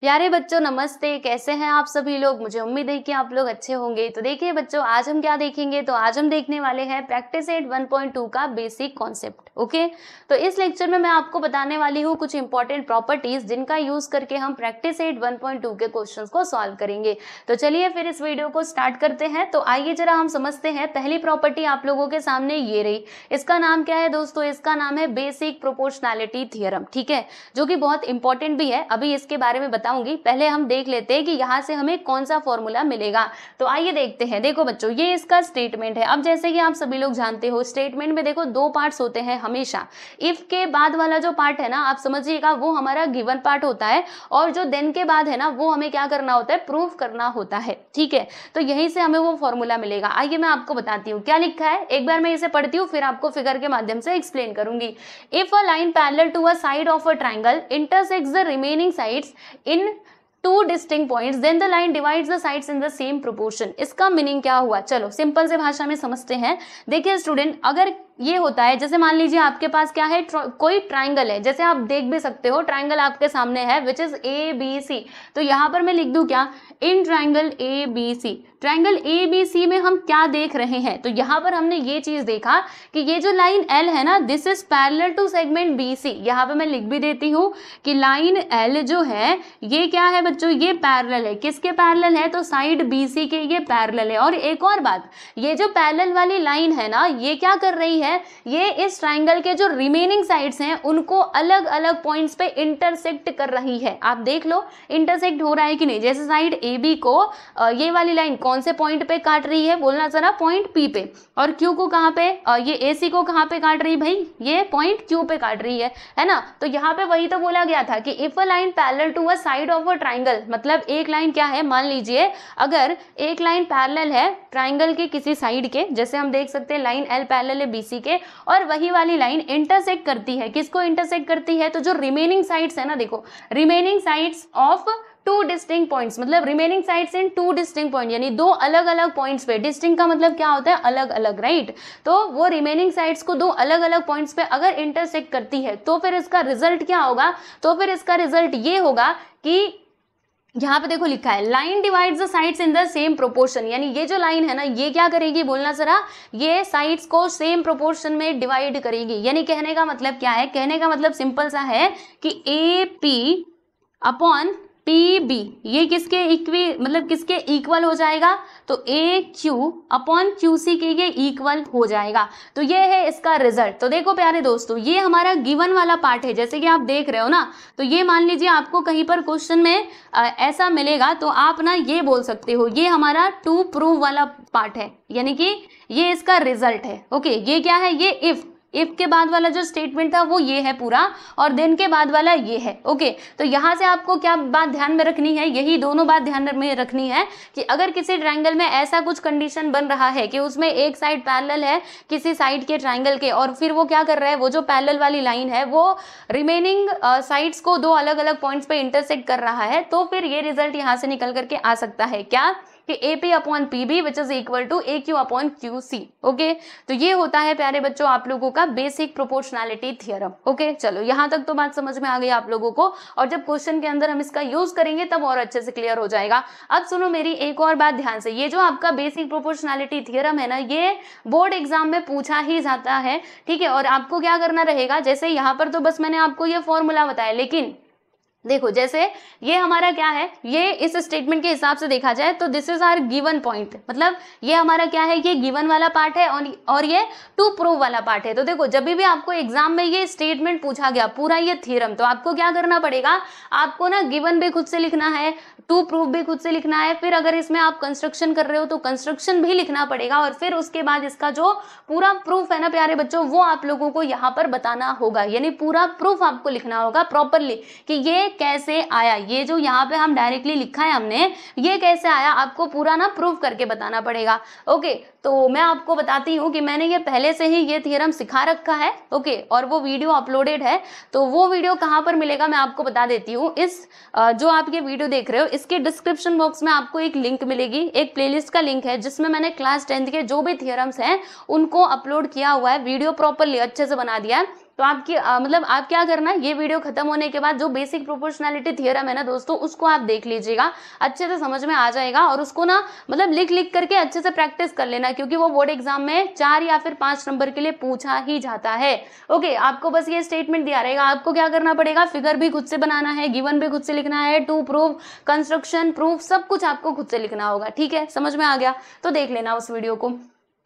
प्यारे बच्चों नमस्ते कैसे हैं आप सभी लोग मुझे उम्मीद है कि आप लोग अच्छे होंगे तो देखिए बच्चों आज हम क्या देखेंगे तो आज हम देखने वाले हैं प्रैक्टिस एट 1.2 का बेसिक कॉन्सेप्ट ओके तो इस लेक्चर में मैं आपको बताने वाली हूँ कुछ इंपॉर्टेंट प्रॉपर्टीज जिनका यूज करके हम प्रैक्टिस एट वन के क्वेश्चन को सॉल्व करेंगे तो चलिए फिर इस वीडियो को स्टार्ट करते हैं तो आइए जरा हम समझते हैं पहली प्रॉपर्टी आप लोगों के सामने ये रही इसका नाम क्या है दोस्तों इसका नाम है बेसिक प्रोपोर्शनैलिटी थियरम ठीक है जो कि बहुत इंपॉर्टेंट भी है अभी इसके बारे में बता बताऊंगी पहले हम देख लेते हैं कि यहाँ से हमें कौन सा फॉर्मूला मिलेगा तो आइए देखते हैं देखो बच्चों ये इसका स्टेटमेंट है अब जैसे कि आप सभी लोग जानते हो स्टेटमेंट में देखो दो पार्ट्स होते हैं हमेशा इफ के बाद वाला जो पार्ट है ना आप समझिएगा वो हमारा गिवन पार्ट होता है और जो देन के बाद है ना वो हमें क्या करना होता है प्रूफ करना होता है ठीक है तो यहीं से हमें वो फॉर्मूला मिलेगा आइए मैं आपको बताती हूँ क्या लिखा है एक बार मैं इसे पढ़ती हूँ फिर आपको फिगर के माध्यम से एक्सप्लेन करूंगी if a line parallel to a side of a triangle intersect the remaining sides in in two distinct points then the line divides the sides in the same proportion इसका meaning क्या हुआ चलो simple से भाषा में समझते हैं देखिए स्टूडेंट अगर ये होता है जैसे मान लीजिए आपके पास क्या है कोई ट्राइंगल है जैसे आप देख भी सकते हो ट्राइंगल आपके सामने है विच इज़ ए बी सी तो यहाँ पर मैं लिख दूँ क्या in triangle A B C triangle A B C में हम क्या देख रहे हैं तो यहाँ पर हमने ये चीज़ देखा कि ये जो लाइन एल है ना this is parallel to segment B C यहाँ पर मैं लिख भी देती हूँ कि लाइन एल जो है ये क्या है बच्चों ये पैरल है किसके पैरल है तो साइड बी सी के ये पैरल है और एक और बात ये जो पैरल वाली लाइन है ना ये क्या कर रही है है ये इस ट्राइंगल के जो रिमेनिंग साइड्स हैं उनको अलग अलग पॉइंट्स पे इंटरसेक्ट कर रही है आप देख लो इंटरसेक्ट हो रहा है कि नहीं जैसे साइड ए बी को ये वाली लाइन कौन से पॉइंट पे काट रही है बोलना जरा पॉइंट पी पे और क्यू को कहाँ पे ये ए सी को कहाँ पे काट रही भाई ये पॉइंट क्यू पे काट रही है है ना तो यहाँ पे वही तो बोला गया था कि if a line parallel to a side of a triangle मतलब एक लाइन क्या है मान लीजिए अगर एक लाइन पैरल है ट्राइंगल के किसी साइड के जैसे हम देख सकते हैं लाइन एल पैरल है बी ठीक है और वही वाली लाइन इंटरसेक्ट करती है किसको इंटरसेक्ट करती है तो जो रिमेनिंग साइड्स है ना देखो remaining sides of two distinct points मतलब remaining sides in two distinct point यानी दो अलग अलग पॉइंट्स पे डिस्टिंग का मतलब क्या होता है अलग अलग राइट right? तो वो रिमेनिंग साइड्स को दो अलग अलग पॉइंट्स पे अगर इंटरसेक्ट करती है तो फिर इसका रिजल्ट क्या होगा तो फिर इसका रिजल्ट ये होगा कि यहाँ पे देखो लिखा है line divide the sides in the same proportion यानी ये जो लाइन है ना ये क्या करेगी बोलना जरा ये साइड्स को सेम प्रोपोर्शन में डिवाइड करेगी यानी कहने का मतलब क्या है कहने का मतलब सिंपल सा है कि A P upon P B ये किसके इक्वी मतलब किसके इक्वल हो जाएगा तो A Q upon Q C के ये इक्वल हो जाएगा तो ये है इसका रिजल्ट तो देखो प्यारे दोस्तों ये हमारा गिवन वाला पार्ट है जैसे कि आप देख रहे हो ना तो ये मान लीजिए आपको कहीं पर क्वेश्चन में आ, ऐसा मिलेगा तो आप ना ये बोल सकते हो ये हमारा टू प्रूव वाला पार्ट है यानी कि ये इसका रिजल्ट है ओके ये क्या है ये इफ़ इफ के बाद वाला जो स्टेटमेंट था वो ये है पूरा और देन के बाद वाला ये है ओके तो यहाँ से आपको क्या बात ध्यान में रखनी है यही दोनों बात ध्यान में रखनी है कि अगर किसी ट्राइंगल में ऐसा कुछ कंडीशन बन रहा है कि उसमें एक साइड पैरल है किसी साइड के ट्राइंगल के और फिर वो क्या कर रहा है वो जो पैरल वाली लाइन है वो रिमेनिंग साइड्स uh, को दो अलग अलग पॉइंट्स पे इंटरसेक्ट कर रहा है तो फिर ये रिजल्ट यहाँ से निकल करके आ सकता है क्या कि A P upon P B which is equal to A Q upon Q C okay तो ये होता है प्यारे बच्चों आप लोगों का बेसिक प्रोपोर्शनैलिटी थियरम ओके चलो यहां तक तो बात समझ में आ गई आप लोगों को और जब क्वेश्चन के अंदर हम इसका यूज करेंगे तब और अच्छे से क्लियर हो जाएगा अब सुनो मेरी एक और बात ध्यान से ये जो आपका बेसिक प्रोपोर्शनैलिटी थियरम है ना ये बोर्ड एग्जाम में पूछा ही जाता है ठीक है और आपको क्या करना रहेगा जैसे यहां पर तो बस मैंने आपको ये फॉर्मूला बताया लेकिन देखो जैसे ये हमारा क्या है ये इस स्टेटमेंट के हिसाब से देखा जाए तो this is our given point मतलब ये हमारा क्या है ये गिवन वाला पार्ट है और और ये टू प्रूव वाला पार्ट है तो देखो जब भी आपको एग्जाम में ये स्टेटमेंट पूछा गया पूरा ये थ्योरम तो आपको क्या करना पड़ेगा आपको ना गिवन भी खुद से लिखना है टू प्रूफ भी खुद से लिखना है फिर अगर इसमें आप कंस्ट्रक्शन कर रहे हो तो कंस्ट्रक्शन भी लिखना पड़ेगा और फिर उसके बाद इसका जो पूरा प्रूफ है ना प्यारे बच्चों वो आप लोगों को यहाँ पर बताना होगा यानी पूरा प्रूफ आपको लिखना होगा प्रॉपरली कि ये कैसे आया ये जो यहाँ पे हम डायरेक्टली लिखा है हमने ये कैसे आया आपको पूरा ना प्रूव करके बताना पड़ेगा ओके तो मैं आपको बताती हूँ कि मैंने ये पहले से ही ये थियरम सिखा रखा है ओके और वो वीडियो अपलोडेड है तो वो वीडियो कहाँ पर मिलेगा मैं आपको बता देती हूँ इस जो आप ये वीडियो देख रहे हो इसके डिस्क्रिप्शन बॉक्स में आपको एक लिंक मिलेगी एक प्लेलिस्ट का लिंक है जिसमें मैंने क्लास टेंथ के जो भी थियरम्स हैं उनको अपलोड किया हुआ है वीडियो प्रॉपरली अच्छे से बना दिया है तो आपकी आ, मतलब आप क्या करना ये वीडियो खत्म होने के बाद जो बेसिक प्रोपोर्शनैलिटी थियरम है ना दोस्तों उसको आप देख लीजिएगा अच्छे से समझ में आ जाएगा और उसको ना मतलब लिख लिख करके अच्छे से प्रैक्टिस कर लेना क्योंकि वो बोर्ड एग्जाम में चार या फिर पांच नंबर के लिए पूछा ही जाता है ओके आपको बस ये स्टेटमेंट दिया रहेगा आपको क्या करना पड़ेगा फिगर भी खुद से बनाना है गिवन भी खुद से लिखना है टू प्रूफ कंस्ट्रक्शन प्रूफ सब कुछ आपको खुद से लिखना होगा ठीक है समझ में आ गया तो देख लेना उस वीडियो को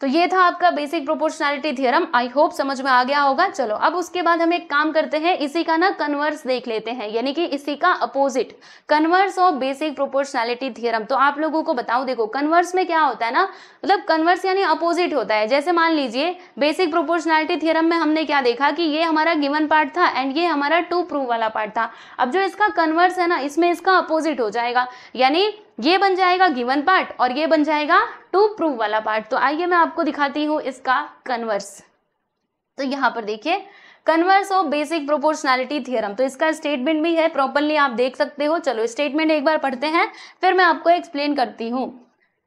तो ये था आपका basic proportionality theorem I hope समझ में आ गया होगा चलो अब उसके बाद हम एक काम करते हैं इसी का ना कन्वर्स देख लेते हैं यानी कि इसी का opposite converse of basic proportionality theorem तो आप लोगों को बताओ देखो कन्वर्स में क्या होता है ना मतलब कन्वर्स यानी अपोजिट होता है जैसे मान लीजिए बेसिक प्रोपोर्शनैलिटी थियरम में हमने क्या देखा कि ये हमारा गिवन पार्ट था एंड ये हमारा टू प्रूव वाला पार्ट था अब जो इसका कन्वर्स है ना इसमें इसका अपोजिट हो जाएगा यानी ये बन जाएगा गिवन पार्ट और ये बन जाएगा टू प्रूव वाला पार्ट तो आइए मैं आपको दिखाती हूँ इसका कन्वर्स तो यहाँ पर देखिए converse of basic proportionality theorem तो इसका स्टेटमेंट भी है प्रॉपरली आप देख सकते हो चलो स्टेटमेंट एक बार पढ़ते हैं फिर मैं आपको एक्सप्लेन करती हूँ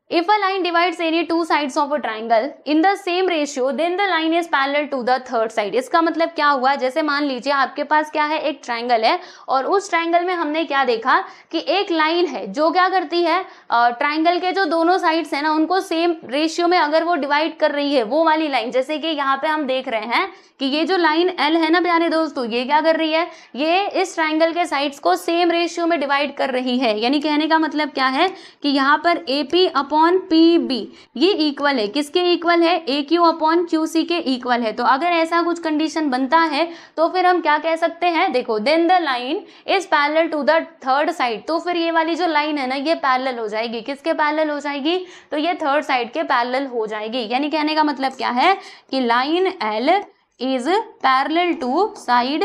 If a line divides any two sides of a triangle in the same ratio, then the line is parallel to the third side. इसका मतलब क्या हुआ जैसे मान लीजिए आपके पास क्या है एक ट्राइंगल है और उस ट्राइंगल में हमने क्या देखा कि एक लाइन है जो क्या करती है ट्राइंगल के जो दोनों साइड्स हैं ना उनको सेम रेशियो में अगर वो डिवाइड कर रही है वो वाली लाइन जैसे कि यहाँ पे हम देख रहे हैं कि ये जो लाइन एल है ना प्यारे दोस्तों ये क्या कर रही है ये इस ट्राइंगल के साइड्स को सेम रेशियो में डिवाइड कर रही है यानी कहने का मतलब क्या है कि यहाँ पर A P upon P B ये इक्वल है किसके इक्वल है A Q upon Q C के इक्वल है तो अगर ऐसा कुछ कंडीशन बनता है तो फिर हम क्या कह सकते हैं देखो then the line is parallel to the third side तो फिर ये वाली जो लाइन है ना ये पैरल हो जाएगी किसके पैरल हो जाएगी तो ये थर्ड साइड के पैरल हो जाएगी यानी कहने का मतलब क्या है कि line L is parallel to side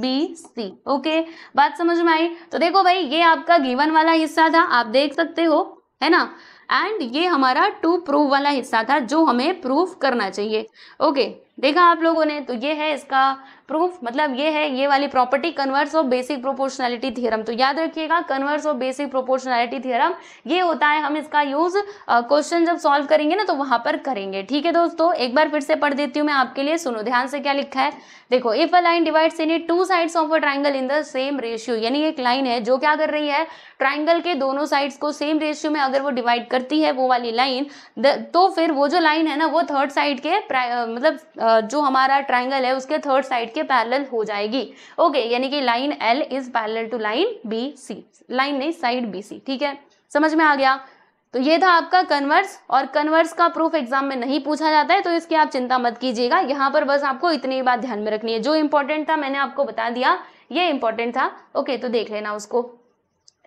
B C okay बात समझ में आई तो देखो भाई ये आपका गिवन वाला हिस्सा था आप देख सकते हो है ना एंड ये हमारा टू प्रूव वाला हिस्सा था जो हमें प्रूव करना चाहिए ओके okay. देखा आप लोगों ने तो ये है इसका प्रूफ मतलब ये है ये वाली property converse of basic proportionality theorem तो याद रखिएगा converse of basic proportionality theorem ये होता है हम इसका यूज क्वेश्चन जब सॉल्व करेंगे ना तो वहां पर करेंगे ठीक है दोस्तों एक बार फिर से पढ़ देती हूँ मैं आपके लिए सुनो ध्यान से क्या लिखा है देखो if a line divides any two sides of a triangle in the same ratio यानी एक लाइन है जो क्या कर रही है ट्राइंगल के दोनों साइड्स को सेम रेशियो में अगर वो डिवाइड करती है वो वाली लाइन तो फिर वो जो लाइन है ना वो थर्ड साइड के मतलब जो हमारा ट्राइंगल है उसके थर्ड साइड के पैरल हो जाएगी ओके यानी कि line L is parallel to line B C line नहीं साइड बी सी ठीक है समझ में आ गया तो ये था आपका कन्वर्स और कन्वर्स का प्रूफ एग्जाम में नहीं पूछा जाता है तो इसकी आप चिंता मत कीजिएगा यहाँ पर बस आपको इतनी ही बात ध्यान में रखनी है जो इम्पोर्टेंट था मैंने आपको बता दिया ये इम्पोर्टेंट था ओके तो देख लेना उसको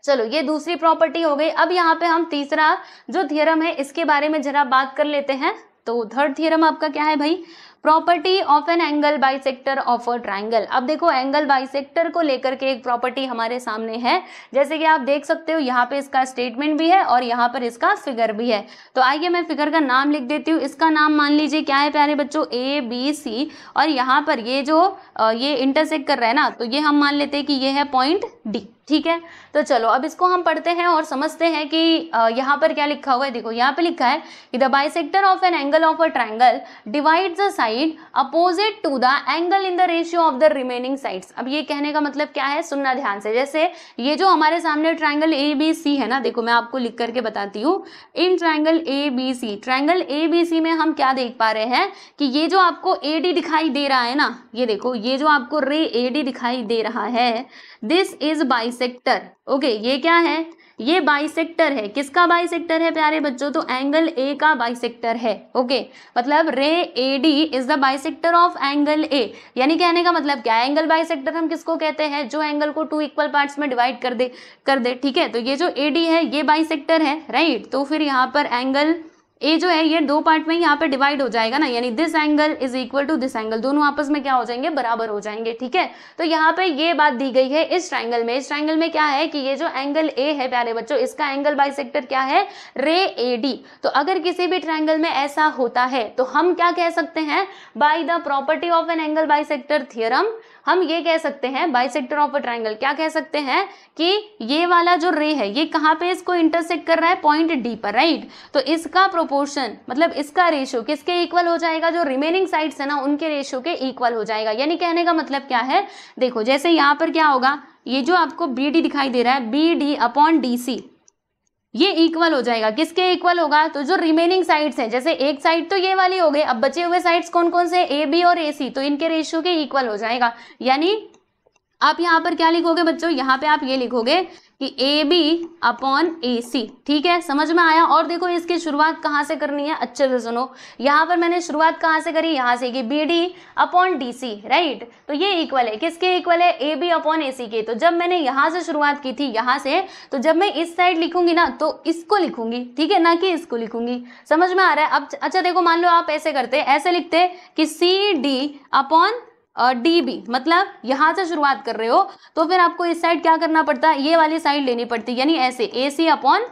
चलो ये दूसरी प्रॉपर्टी हो गई अब यहाँ पे हम तीसरा जो थियरम है इसके बारे में जरा बात कर लेते हैं तो थर्ड थियरम आपका क्या है भाई property of an angle bisector of a triangle अब देखो एंगल बाई सेक्टर को लेकर के एक प्रॉपर्टी हमारे सामने है जैसे कि आप देख सकते हो यहाँ पे इसका स्टेटमेंट भी है और यहाँ पर इसका फिगर भी है तो आइए मैं फिगर का नाम लिख देती हूँ इसका नाम मान लीजिए क्या है प्यारे बच्चों ए बी सी और यहाँ पर ये जो ये इंटरसेक्ट कर रहा है ना तो ये हम मान लेते हैं कि ये है पॉइंट डी ठीक है तो चलो अब इसको हम पढ़ते हैं और समझते हैं कि यहाँ पर क्या लिखा हुआ है देखो यहाँ पे लिखा है कि the bisector of an angle of a triangle divides a side opposite to the angle in the ratio of the remaining sides अब ये कहने का मतलब क्या है सुनना ध्यान से जैसे ये जो हमारे सामने ट्राइंगल ए बी सी है ना देखो मैं आपको लिख करके बताती हूँ in triangle A B C triangle A B C में हम क्या देख पा रहे हैं कि ये जो आपको ए डी दिखाई दे रहा है ना ये देखो ये जो आपको रे ए डी दिखाई दे रहा है this is bis bisector okay ये क्या है ये बाइसेक्टर है किसका बाइसेक्टर है प्यारे बच्चों तो एंगल ए का बाइसेक्टर है ओके मतलब ray A D is the bisector of angle A यानी कहने का मतलब क्या एंगल बाइसेक्टर हम किसको कहते हैं जो एंगल को टू इक्वल पार्ट्स में डिवाइड कर दे कर दे ठीक है तो ये जो ए डी है ये बाइसेक्टर है राइट तो फिर यहाँ पर एंगल ए जो है ये दो पार्ट में यहाँ पे डिवाइड हो जाएगा ना यानी this angle is equal to this angle दोनों आपस में क्या हो जाएंगे बराबर हो जाएंगे ठीक है तो यहाँ पे ये बात दी गई है इस ट्राइंगल में इस ट्राइंगल में क्या है कि ये जो एंगल ए है प्यारे बच्चों इसका एंगल सेक्टर क्या है रे ए डी तो अगर किसी भी ट्राइंगल में ऐसा होता है तो हम क्या कह सकते हैं by the property of an angle bisector theorem हम ये कह सकते हैं bisector of a triangle क्या कह सकते हैं कि ये वाला जो रे है ये कहाँ पे इसको इंटरसेक्ट कर रहा है पॉइंट डी पर राइट तो इसका प्रोपोर्शन मतलब इसका रेशियो किसके इक्वल हो जाएगा जो रिमेनिंग साइड्स है ना उनके रेशियो के इक्वल हो जाएगा यानी कहने का मतलब क्या है देखो जैसे यहाँ पर क्या होगा ये जो आपको बी दिखाई दे रहा है B D upon D C ये इक्वल हो जाएगा किसके इक्वल होगा तो जो रिमेनिंग साइड्स हैं जैसे एक साइड तो ये वाली हो गई अब बचे हुए साइड्स कौन कौन से ए बी और ए सी तो इनके रेशियो के इक्वल हो जाएगा यानी आप यहाँ पर क्या लिखोगे बच्चों यहाँ पे आप ये लिखोगे कि ए बी अपॉन ए सी ठीक है समझ में आया और देखो इसकी शुरुआत कहाँ से करनी है अच्छे से सुनो यहाँ पर मैंने शुरुआत कहाँ से करी यहाँ से कि B D upon D C right तो ये इक्वल है किसके इक्वल है A B upon A C के तो जब मैंने यहाँ से शुरुआत की थी यहाँ से तो जब मैं इस साइड लिखूंगी ना तो इसको लिखूंगी ठीक है ना कि इसको लिखूंगी समझ में आ रहा है अब अच्छा देखो मान लो आप ऐसे करते ऐसे लिखते कि C D upon D B मतलब यहां से शुरुआत कर रहे हो तो फिर आपको इस साइड क्या करना पड़ता है ये वाली साइड लेनी पड़ती है यानी ऐसे A C upon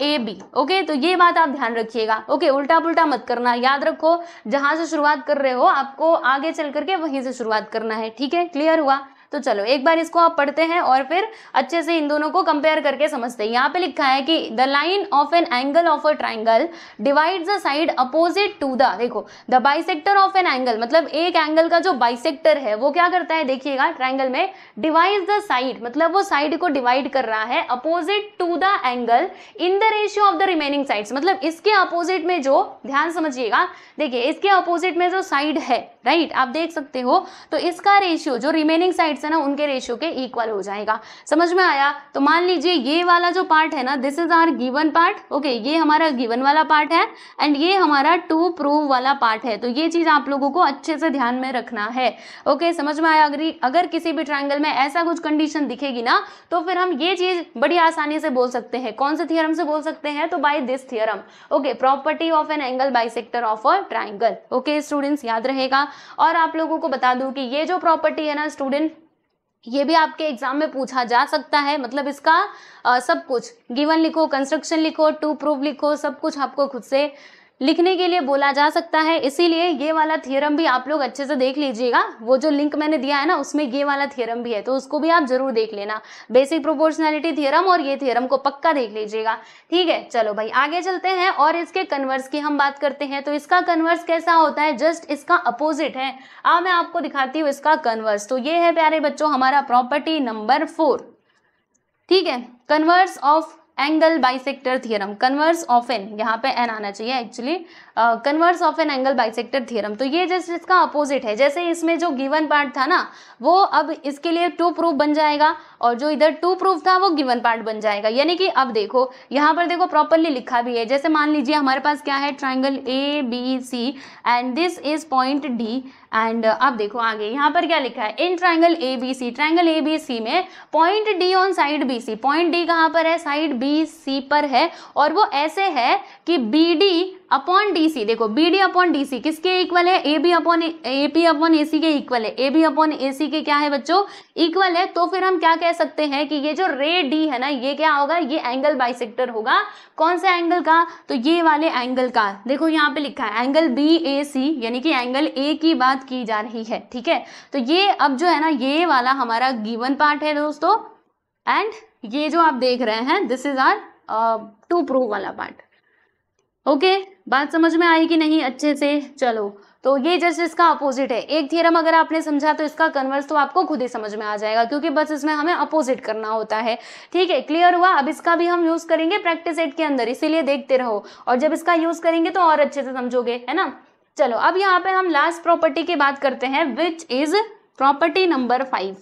A B okay तो ये बात आप ध्यान रखिएगा ओके उल्टा पुल्टा मत करना याद रखो जहां से शुरुआत कर रहे हो आपको आगे चल करके वहीं से शुरुआत करना है ठीक है क्लियर हुआ तो चलो एक बार इसको आप पढ़ते हैं और फिर अच्छे से इन दोनों को कंपेयर करके समझते हैं यहाँ पे लिखा है कि the line of an angle of a triangle divide the side opposite to the देखो the bisector of an angle मतलब एक एंगल का जो बाइसेक्टर है वो क्या करता है देखिएगा ट्राइंगल में डिवाइड द साइड मतलब वो साइड को डिवाइड कर रहा है opposite to the angle in the ratio of the remaining side मतलब इसके अपोजिट में जो ध्यान समझिएगा देखिए इसके अपोजिट में जो साइड है राइट right? आप देख सकते हो तो इसका रेशियो जो रिमेनिंग साइड साइड्स है ना उनके रेशियो के इक्वल हो जाएगा समझ में आया तो मान लीजिए ये वाला जो पार्ट है ना this is our given part okay ये हमारा गिवन वाला पार्ट है एंड ये हमारा टू प्रूव वाला पार्ट है तो ये चीज़ आप लोगों को अच्छे से ध्यान में रखना है ओके okay, समझ में आया अगर अगर किसी भी ट्राइंगल में ऐसा कुछ कंडीशन दिखेगी ना तो फिर हम ये चीज़ बड़ी आसानी से बोल सकते हैं कौन से थियरम से बोल सकते हैं तो by this theorem okay property of an angle bisector of a triangle okay students याद रहेगा और आप लोगों को बता दूं कि ये जो प्रॉपर्टी है ना स्टूडेंट ये भी आपके एग्जाम में पूछा जा सकता है मतलब इसका आ, सब कुछ गिवन लिखो कंस्ट्रक्शन लिखो टू प्रूफ लिखो सब कुछ आपको खुद से लिखने के लिए बोला जा सकता है इसीलिए ये वाला थियरम भी आप लोग अच्छे से देख लीजिएगा वो जो लिंक मैंने दिया है ना उसमें ये वाला थियरम भी है तो उसको भी आप जरूर देख लेना बेसिक प्रोपोर्शनैलिटी थियरम और ये थियरम को पक्का देख लीजिएगा ठीक है चलो भाई आगे चलते हैं और इसके कन्वर्स की हम बात करते हैं तो इसका कन्वर्स कैसा होता है जस्ट इसका अपोजिट है अब मैं आपको दिखाती हूँ इसका कन्वर्स तो ये है प्यारे बच्चों हमारा प्रॉपर्टी नंबर फोर ठीक है converse of angle bisector theorem converse of an यहाँ पे एन आना चाहिए actually converse of an angle bisector theorem तो ये जस्ट इसका अपोजिट है जैसे इसमें जो गिवन पार्ट था ना वो अब इसके लिए टू प्रूफ बन जाएगा और जो इधर टू प्रूफ था वो गिवन पार्ट बन जाएगा यानी कि अब देखो यहाँ पर देखो प्रॉपरली लिखा भी है जैसे मान लीजिए हमारे पास क्या है triangle A B C and this is point D and अब देखो आगे यहाँ पर क्या लिखा है in triangle A B C triangle A B C में point D on side B C point D कहाँ पर है साइड बी बी सी पर है और वो ऐसे है कि B D upon D C देखो B D upon D C किसके इक्वल है A B upon A P upon A C के इक्वल है A B upon A C के क्या है बच्चों इक्वल है तो फिर हम क्या कह सकते हैं कि ये जो रे डी है ना ये क्या होगा ये एंगल बाइसेक्टर होगा कौन से एंगल का तो ये वाले एंगल का देखो यहाँ पे लिखा है एंगल बी ए सी यानी कि एंगल ए की बात की जा रही है ठीक है तो ये अब जो है ना ये वाला हमारा गीवन पार्ट है दोस्तों एंड ये जो आप देख रहे हैं this is our to prove वाला पार्ट ओके बात समझ में आई कि नहीं अच्छे से चलो तो ये जस्ट इसका अपोजिट है एक थियरम अगर आपने समझा तो इसका कन्वर्स तो आपको खुद ही समझ में आ जाएगा क्योंकि बस इसमें हमें अपोजिट करना होता है ठीक है क्लियर हुआ अब इसका भी हम यूज़ करेंगे प्रैक्टिस एट के अंदर इसीलिए देखते रहो और जब इसका यूज़ करेंगे तो और अच्छे से समझोगे है ना चलो अब यहाँ पे हम लास्ट प्रॉपर्टी की बात करते हैं which is property number five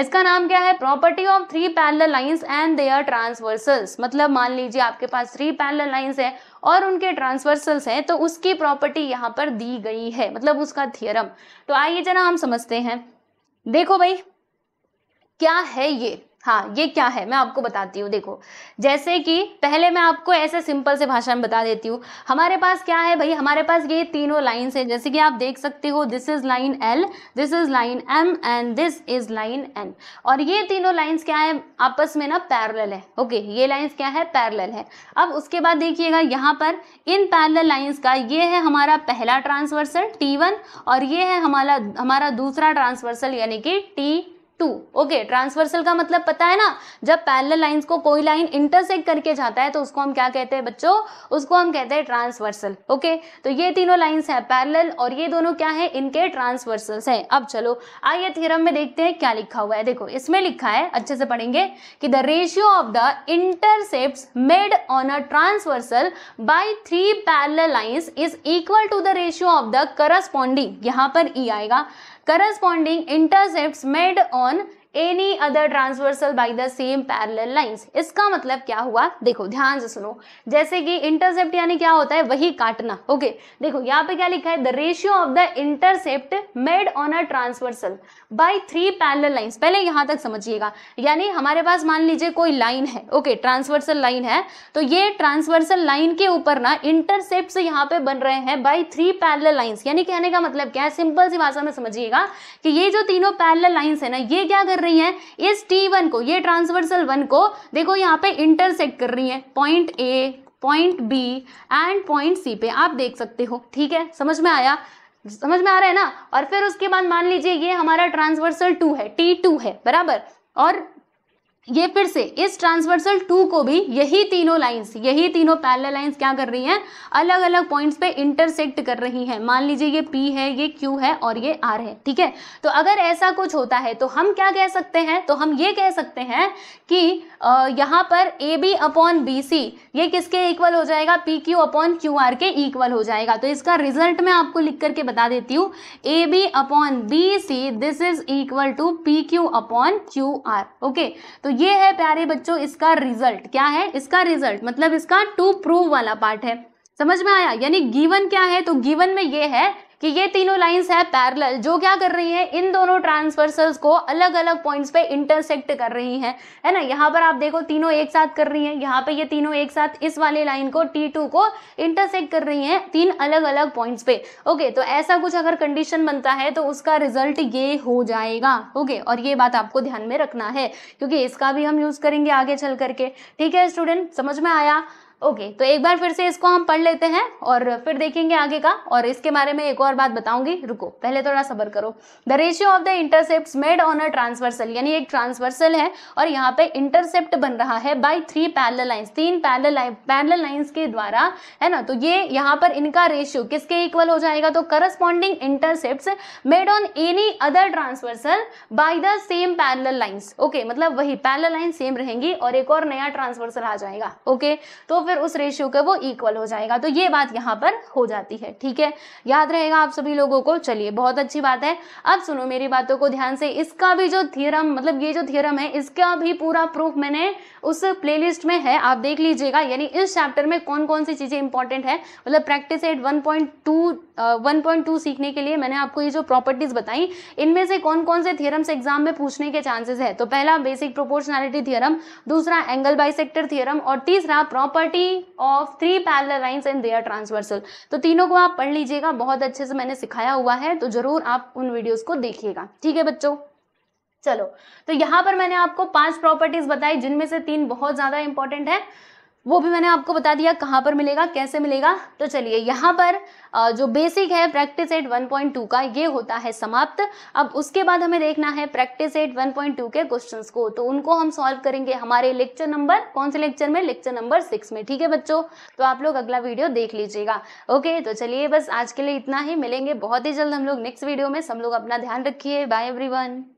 इसका नाम क्या है property of three parallel lines and they are transversals मतलब मान लीजिए आपके पास थ्री पैरल लाइंस है और उनके ट्रांसवर्सल्स हैं तो उसकी प्रॉपर्टी यहाँ पर दी गई है मतलब उसका थियरम तो आइए जरा हम समझते हैं देखो भाई क्या है ये हाँ ये क्या है मैं आपको बताती हूँ देखो जैसे कि पहले मैं आपको ऐसे सिंपल से भाषा में बता देती हूँ हमारे पास क्या है भाई हमारे पास ये तीनों लाइन्स हैं जैसे कि आप देख सकते हो this is line L this is line M and this is line N और ये तीनों लाइन्स क्या है आपस में ना पैरल है ओके ये लाइन्स क्या है पैरल है अब उसके बाद देखिएगा यहाँ पर इन पैरल लाइन्स का ये है हमारा पहला ट्रांसवर्सल टी वन और ये है हमारा हमारा दूसरा ट्रांसवर्सल यानी कि टी टू ओके ट्रांसवर्सल का मतलब पता है ना जब पैरल लाइंस को कोई लाइन इंटरसेक्ट करके जाता है तो उसको हम क्या कहते हैं बच्चों उसको हम कहते हैं ट्रांसवर्सल ओके तो ये तीनों लाइंस हैं पैरल और ये दोनों क्या है इनके ट्रांसवर्सल्स हैं अब चलो आइए थ्योरम में देखते हैं क्या लिखा हुआ है देखो इसमें लिखा है अच्छे से पढ़ेंगे कि the ratio of the intercept made on a transversal by three parallel lines is equal to the ratio of the corresponding यहां पर ई e आएगा corresponding intercepts made on any other transversal by the same parallel lines इसका मतलब क्या हुआ देखो ध्यान से सुनो जैसे कि इंटरसेप्ट यानी क्या होता है वही काटना ओके देखो यहाँ पे क्या लिखा है the ratio of the intercept made on a transversal by three parallel lines पहले यहाँ तक समझिएगा यानी हमारे पास मान लीजिए कोई लाइन है ओके ट्रांसवर्सल लाइन है तो ये ट्रांसवर्सल लाइन के ऊपर ना इंटरसेप्ट यहाँ पे बन रहे हैं बाई थ्री पैरल लाइन्स यानी कहने का मतलब क्या है सिंपल सी भाषा में समझिएगा कि ये जो तीनों पैरल लाइन्स है ना ये क्या कर रही है इस वन को ये ट्रांसवर्सल वन को देखो यहाँ पे इंटरसेक्ट कर रही है point A point B and point C पे आप देख सकते हो ठीक है समझ में आया समझ में आ रहा है ना और फिर उसके बाद मान लीजिए ये हमारा ट्रांसवर्सल टू है टी टू है बराबर और ये फिर से इस ट्रांसवर्सल टू को भी यही तीनों लाइंस यही तीनों पैरल लाइंस क्या कर रही हैं अलग अलग पॉइंट्स पे इंटरसेक्ट कर रही हैं मान लीजिए ये पी है ये क्यू है और ये आर है ठीक है तो अगर ऐसा कुछ होता है तो हम क्या कह सकते हैं तो हम ये कह सकते हैं कि यहाँ पर A B upon B C ये किसके इक्वल हो जाएगा P Q upon Q R के इक्वल हो जाएगा तो इसका रिजल्ट मैं आपको लिख करके बता देती हूँ A B upon B C this is equal to P Q upon Q R okay तो ये है प्यारे बच्चों इसका रिजल्ट क्या है इसका रिजल्ट मतलब इसका टू प्रूव वाला पार्ट है समझ में आया यानी गिवन क्या है तो गिवन में ये है कि ये तीनों लाइंस हैं पैरेलल जो क्या कर रही हैं इन दोनों ट्रांसवर्सल्स को अलग अलग पॉइंट्स पे इंटरसेक्ट कर रही हैं है ना यहाँ पर आप देखो तीनों एक साथ कर रही हैं यहाँ पे ये तीनों एक साथ इस वाले लाइन को टी टू को इंटरसेक्ट कर रही हैं तीन अलग अलग पॉइंट्स पे ओके तो ऐसा कुछ अगर कंडीशन बनता है तो उसका रिजल्ट ये हो जाएगा ओके और ये बात आपको ध्यान में रखना है क्योंकि इसका भी हम यूज़ करेंगे आगे चल करके ठीक है स्टूडेंट समझ में आया ओके तो एक बार फिर से इसको हम पढ़ लेते हैं और फिर देखेंगे आगे का और इसके बारे में एक और बात बताऊंगी रुको पहले थोड़ा सबर करो the ratio of the intercept made on a transversal यानी एक ट्रांसवर्सल है और यहाँ पे इंटरसेप्ट बन रहा है बाई थ्री पैरल लाइन्स तीन पैरल पैरल लाइन्स के द्वारा है ना तो ये यहाँ पर इनका रेशियो किसके इक्वल हो जाएगा तो corresponding intercept made on any other transversal by the same parallel lines okay मतलब वही पैरल लाइन सेम रहेंगी और एक और नया ट्रांसवर्सल आ जाएगा ओके okay? तो फिर फिर उस रेशियो का वो इक्वल हो जाएगा तो ये बात यहाँ पर हो जाती है ठीक है याद रहेगा आप सभी लोगों को चलिए बहुत अच्छी बात है अब सुनो मेरी बातों को ध्यान से इसका भी जो थियरम मतलब ये जो थियरम है इसका भी पूरा प्रूफ मैंने उस प्ले में है आप देख लीजिएगा यानी इस चैप्टर में कौन कौन सी चीज़ें इंपॉर्टेंट है मतलब practice eight one one point two सीखने के लिए मैंने आपको ये जो प्रॉपर्टीज़ बताई इनमें से कौन कौन से थ्योरम्स एग्जाम में पूछने के चांसेस है तो पहला बेसिक प्रोपोर्शनैलिटी थ्योरम दूसरा एंगल बाइसेक्टर थियरम और तीसरा property of three parallel lines and their transversal तो तीनों को आप पढ़ लीजिएगा बहुत अच्छे से मैंने सिखाया हुआ है तो ज़रूर आप उन वीडियोज़ को देखिएगा ठीक है बच्चों चलो तो यहाँ पर मैंने आपको पांच प्रॉपर्टीज बताई जिनमें से तीन बहुत ज़्यादा इंपॉर्टेंट है वो भी मैंने आपको बता दिया कहाँ पर मिलेगा कैसे मिलेगा तो चलिए यहाँ पर जो बेसिक है प्रैक्टिस एट 1.2 का ये होता है समाप्त अब उसके बाद हमें देखना है प्रैक्टिस एट 1.2 के क्वेश्चंस को तो उनको हम सॉल्व करेंगे हमारे लेक्चर नंबर कौन से लेक्चर में लेक्चर नंबर सिक्स में ठीक है बच्चों तो आप लोग अगला वीडियो देख लीजिएगा ओके तो चलिए बस आज के लिए इतना ही मिलेंगे बहुत ही जल्द हम लोग नेक्स्ट वीडियो में सब लोग अपना ध्यान रखिए बाय एवरी